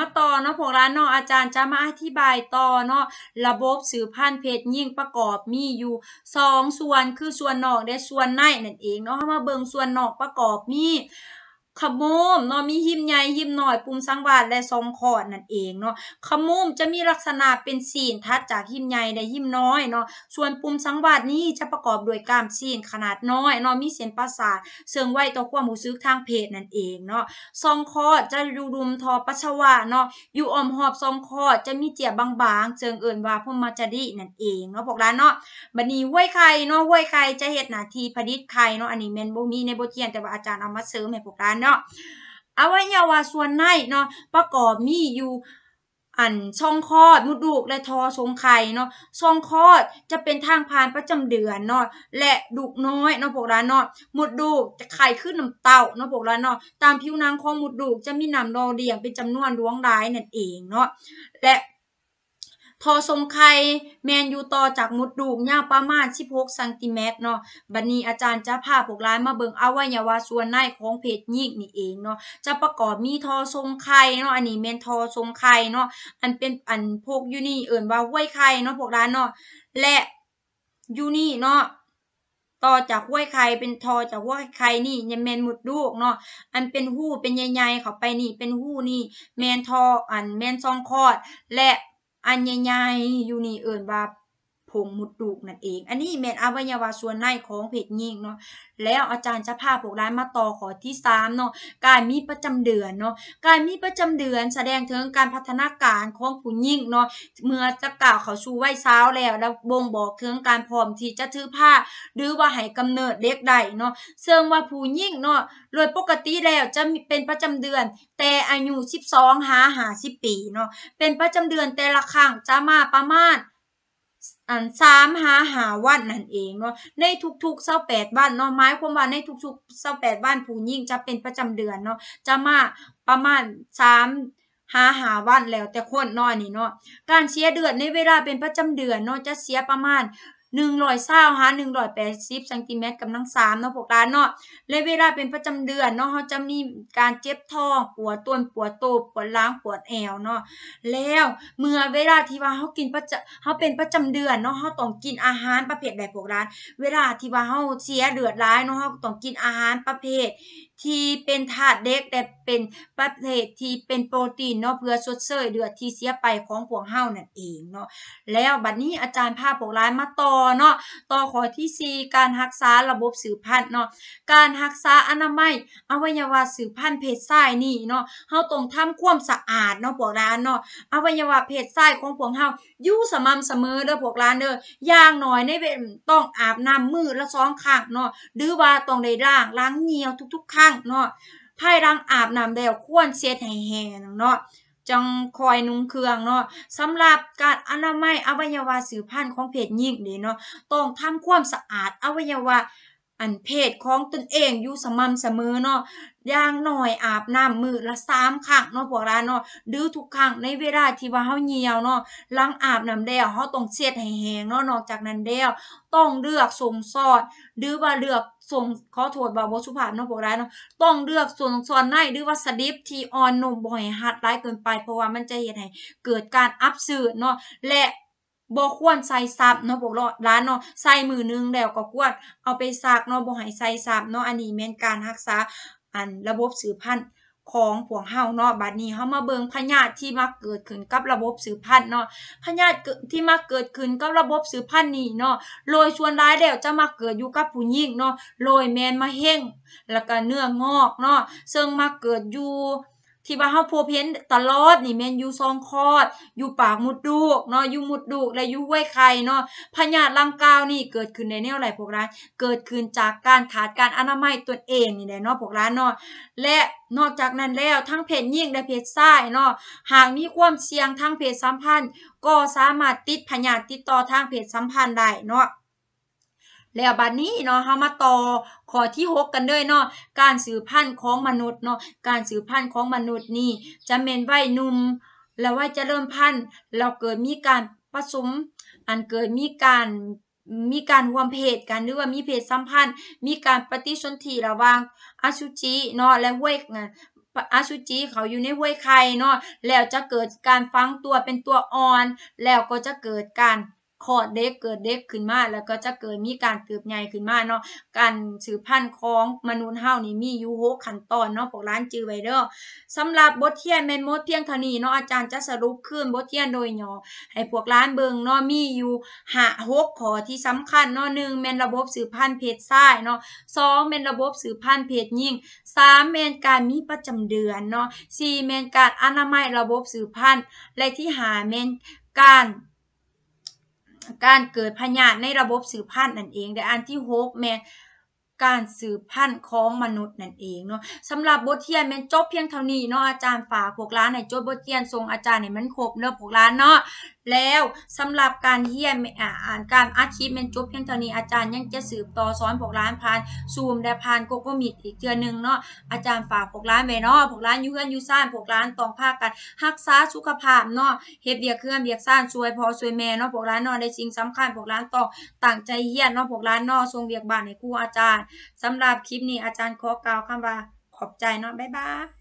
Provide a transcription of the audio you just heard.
มาต่อเนาะพวกร้านเนาะอาจารย์จะมาอธิบายต่อเนาะระบบสืบพันธุ์เพศยิ่งประกอบมีอยู่สองส่วนคือส่วนนอกและส่วนในนั่นเองเนาะมาเบิ่งส่วนนอกประกอบมีขมุมเนาะมีหิมใหญ่หิมหน่อยปุ่มสังวาสและทรงคอดนั่นเองเนาะขมุมจะมีลักษณะเป็นสีนทัดจากหิมใหญ่และหิมน้อยเนาะส่วนปุ่มสังวาสนี้จะประกอบด้วยกล้ามสีนขนาดน้อยเนาะมีเส้นประสาทเสื่องไว้ต่อความหูซึกทางเพศนั่นเองเนาะทรงคอดจะดูรุมทอปัสสาวะเนาะ อยู่อมหอบทรงคอดจะมีเจียบบางๆเชิงเอินว่าพุ่มมาจดีนั่นเองเนาะพวกร้านเนาะบันนี้ห้วยไข่เนาะห้วยไข่จะเห็ดหนาทีพผลิตไข่เนาะอันนี้เมนโบมีในบทเรียนแต่ว่าอาจารย์เอามาเสริมให้พวกร้านเนาะอวัยวะส่วนในเนาะประกอบมีอยู่อัน ช่องคลอดมุดลูกและทอทรงไข่เนาะช่องคลอดจะเป็นทางผ่านประจำเดือนเนาะและดุกน้อยเนาะพวกเราเนาะมุดลูกจะไข่ขึ้นน้ำเต้าเนาะพวกเราเนาะตามผิวหนังของมุดลูกจะมีน้ำรอเดียงเป็นจำนวนดวงร้ายนั่นเองเนาะและทอทรงไข่แมนยูต่อจากมดลูกยาประมาณ16ซนติเมตรเนาะบัดนนี้อาจารย์จะพาพวกร้านมาเบิ่งอวัยวะส่วนในของเพจหญิงนี่เองเนาะจะประกอบมีทอทรงไข่เนาะอันนี้แมนทอทรงไข่เนาะอันเป็นอันพวกยูนี่ เอิญนว่าห้วยไข่เนาะพวกร้านเนาะและยูนี่เนาะต่อจากห้วยไข่เป็นทอจากห้วยไข่นี่ยังแมนมมดลูกเนาะอันเป็นหู้เป็นใหญ่ๆเข้าไปนี่เป็นหู้นี่ แมนทออันแมนซองคอด และอันใหญ่ๆ อยู่นี่เอิ้นว่าพงมุดลูกนั่นเอง อันนี้เม็นอวัยวะส่วนในของเพศหญิงเนาะ แล้วอาจารย์จะพาพวกร้ามาต่อขอที่3เนาะ การมีประจำเดือนเนาะ การมีประจำเดือนแสดงถึงการพัฒนาการของผู้หญิงเนาะ เมื่อจะกล่าวเขาชูหวเช้าแล้วแล้วบ่งบอกถึงการพร้อมที่จะถือผ้า หรือว่าให้กำเนิดเล็กใดเนาะสริงว่าผู้หญิงเนาะโดยปกติแล้วจะเป็นประจำเดือน แต่อายุ 12หาหาสิปีเนาะ เป็นประจำเดือนแต่ละครั้งจะมาประมาณอันสามหาหาวันนั่นเองเนาะในทุกๆเกรสาแปดวันเนาะหมายความว่าในทุกๆเกรสาแปดวันผู้หญิงจะเป็นประจำเดือนเนาะจะมาประมาณสามหาหาวันแล้วแต่คนนอนนี่เนาะการเสียเดือนในเวลาเป็นประจำเดือนเนาะจะเสียประมาณหนาฮะหอยราสิบซนติเมตรกำลังสามเนาะพวกร้านเนาะและเวลาเป็นประจำเดือนเนาะเขาจะมีการเจ็บท้องปวดต้นปวดโตปวดล้างปวดแอวเนาะแล้วเมื่อเวลาที่ว่าเขากินประจเขาเป็นประจำเดือนเนาะเขาต้องกินอาหารประเภทแบบพวกร้าน เวลาที่ว่าเขาเสียเดือดร้ายเนาะเขาต้องกินอาหารประเภท ที่เป็นธาตุเด็กแต่เป็นประเภทที่เป็นโปรตีนเนาะเพื่อชดเสยเดือดที่เสียไปของพวกเฮานั่นเองเนาะแล้วบัดนี้อาจารย์พาพวกร้านมาต่อเนาะ ต่อข้อที่ 4 การรักษาระบบสืบพันธุ์เนาะ การรักษาอนามัยอวัยวะสืบพันธุ์เพศชายนี่เนาะ เฮาต้องทำความสะอาดเนาะพวกร้านเนาะ อวัยวะเพศชายของพวกเฮาอยู่สม่ำเสมอเด้อพวกร้านเด้อย่างน้อยในเวต้องอาบน้ำมือละสองครั้งเนาะหรือว่าต้องได้ล้างล้างเหนียวทุกๆครั้งเนาะภายหลังอาบน้ำแล้วควรเช็ดให้แห้งเนาะจังคอยนุ่งเครื่องเนาะสำหรับการอนามัยอวัยวะสืบพันธุ์ของเพศหญิงนี่เนาะต้องทำความสะอาดอวัยวะอันเพศของตนเองอยู่สม่ำเสมอเนาะอย่างหน่อยอาบน้ำมือละสามครั้งเนาะพวกเราเนาะดื้อทุกครั้งในเวลา ที่ว่าเขาเหี่ยวเนาะล้างอาบน้ำแด้วเขาต้องเช็ดแห้งเนาะนอกจากนั้นแด้วต้องเลือกส่งซอดดื้อว่า เลือกส่งขอโทษบาาบสุภาพเนาะพวกเราเนาะต้องเลือกส่งซอนในยดือว่าสลิปที่อ่อนนุ่มบ่อหหัดร้ายเกินไปเพราะว่ามันจะเห็ุให้เกิดการอับสื่อเนาะและบกควรใส่ซับเนาะพวกเราร้านเนาะใส่มือนึงแล้วก็ควรเอาไปซักเนาะบกให้ใส่ซับเนาะอันนี้เม็นการรักษาอันระบบสืบพันธุ์ของัวงเฮาเนาะบัดนี้เฮามาเบิ่งพญาติที่มาเกิดขึ้นกับระบบสืบพันธุ์เนาะพญาติที่มาเกิดขึ้นกับระบบสืบพันธุ์นี่เนาะโรยชวนร้ายแล้วจะมาเกิดอยู่กับผู้หญิงเนาะโรยแมนมาเฮงแล้วก็เนื้องอกเนาะซึ่งมาเกิดอยู่ที่ว่าเฮาพัวเพ้นตลอดนี่แม่นอยู่ซองคอดอยู่ปากมุดดูกเนาะอยู่มุดดูกและอยู่ห้วยไข่เนาะพญาลังกาวนี่เกิดขึ้นในแนวไหนพวกร้านเกิดขึ้นจากการขาดการอนามัยตัวเองนี่แหละเนาะพวกร้านเนาะและนอกจากนั้นแล้วทั้งเพศยิ่งและเพศชายเนาะหากมีความเสี่ยงทั้งเพศสัมพันธ์ ก็สามารถติดพญาติดต่อทางเพศสัมพันธ์ได้เนาะแล้วบัดนี้เนาะเฮามาต่อข้อที่ 6 กันด้วยเนาะการสืบพันธุ์ของมนุษย์เนาะการสืบพันธุ์ของมนุษย์นี่จะเมนไว้นุ่มแล้วว่าจะเริ่มพันธุ์เราเกิดมีการผสม อันเกิดมีการมีการรวมเพศกัน หรือว่ามีเพศสัมพันธ์ มีการปฏิสนธิระหว่างอสุจิเนาะและห้วยอาุูจิเขาอยู่ในห้วยไข่เนาะแล้วจะเกิดการฟังตัวเป็นตัวอ่อน แล้วก็จะเกิดการคลอดเด็กเกิดเด็กขึ้นมาแล้วก็จะเกิดมีการเติบใหญ่ขึ้นมาเนาะการสืบพันธุ์ของมนุษย์เฮานี่มีอยู่หกขั้นตอนเนาะพวกร้านจือไวเดอร์สำหรับบทเทียนเมนมดเพียงเท่านี้เนาะอาจารย์จะสรุปขึ้นบทเทียนโดยย่อให้พวกร้านเบิงเนาะมีอยู่หะหกขอที่สำคัญเนาะหนึ่งเมนระบบสืบพันธุ์เพศชายเนาะสองเมนระบบสืบพันธุ์เพศหญิงสามเมนการมีประจำเดือนเนาะสี่เมนการอนามัยระบบสืบพันธุ์และที่หาเมนการการเกิดพยาธิในระบบสืบพันธุ์นั่นเองแต่อันที่หกแม่การสืบพันธุ์ของมนุษย์นั่นเองเนาะสำหรับบทเรียนเป็นจบเพียงเท่านี้เนาะอาจารย์ฝากพวกร้านในจดบทเรียนทรงอาจารย์เนี่ยมันครบเนาะพวกร้านเนาะแล้วสำหรับการเรียนอ่านการอาชีพเป็นจบเพียงเท่านี้อาจารย์ยังจะสืบต่อสอนพวกร้านผ่านซูมและผ่านโกโก้มิดอีกเทื่อนึงเนาะอาจารย์ฝากพวกร้านไว้เนาะพวกร้านยุ่เพื่อนยุ่ซ่านพวกร้านตองภาคกันรักษาสุขภาพเนาะเฮ็ดเบียกเครื่องเบียกซ่านช่วยพอช่วยแม่เนาะพวกร้านนอนในสิ่งสำคัญพวกร้านตองต่างใจเฮียนเนาะพวกร้านเนาะทรงเบียกบ้านในครูอาจารย์สำหรับคลิปนี้อาจารย์ขอกล่าวคำว่า ขอบใจเนาะ บ๊ายบาย